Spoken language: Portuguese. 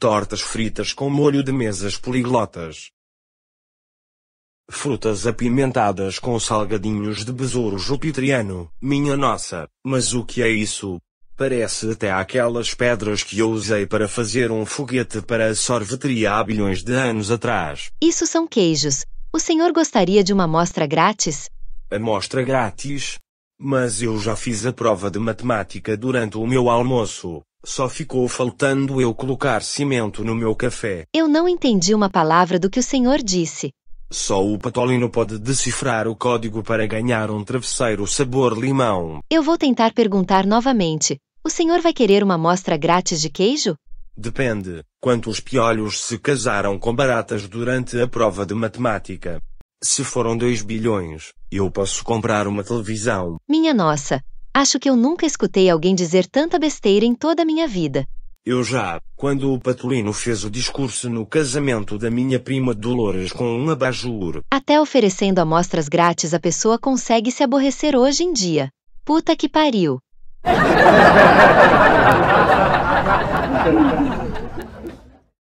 Tortas fritas com molho de mesas poliglotas. Frutas apimentadas com salgadinhos de besouro jupiteriano. Minha nossa, mas o que é isso? Parece até aquelas pedras que eu usei para fazer um foguete para a sorveteria há bilhões de anos atrás. Isso são queijos. O senhor gostaria de uma amostra grátis? Amostra grátis? Mas eu já fiz a prova de matemática durante o meu almoço. Só ficou faltando eu colocar cimento no meu café. Eu não entendi uma palavra do que o senhor disse. Só o Patolino pode decifrar o código para ganhar um travesseiro sabor limão. Eu vou tentar perguntar novamente. O senhor vai querer uma amostra grátis de queijo? Depende. Quantos piolhos se casaram com baratas durante a prova de matemática? Se foram 2 bilhões, eu posso comprar uma televisão. Minha nossa, acho que eu nunca escutei alguém dizer tanta besteira em toda a minha vida. Eu já, quando o Patulino fez o discurso no casamento da minha prima Dolores com um abajur. Até oferecendo amostras grátis a pessoa consegue se aborrecer hoje em dia. Puta que pariu.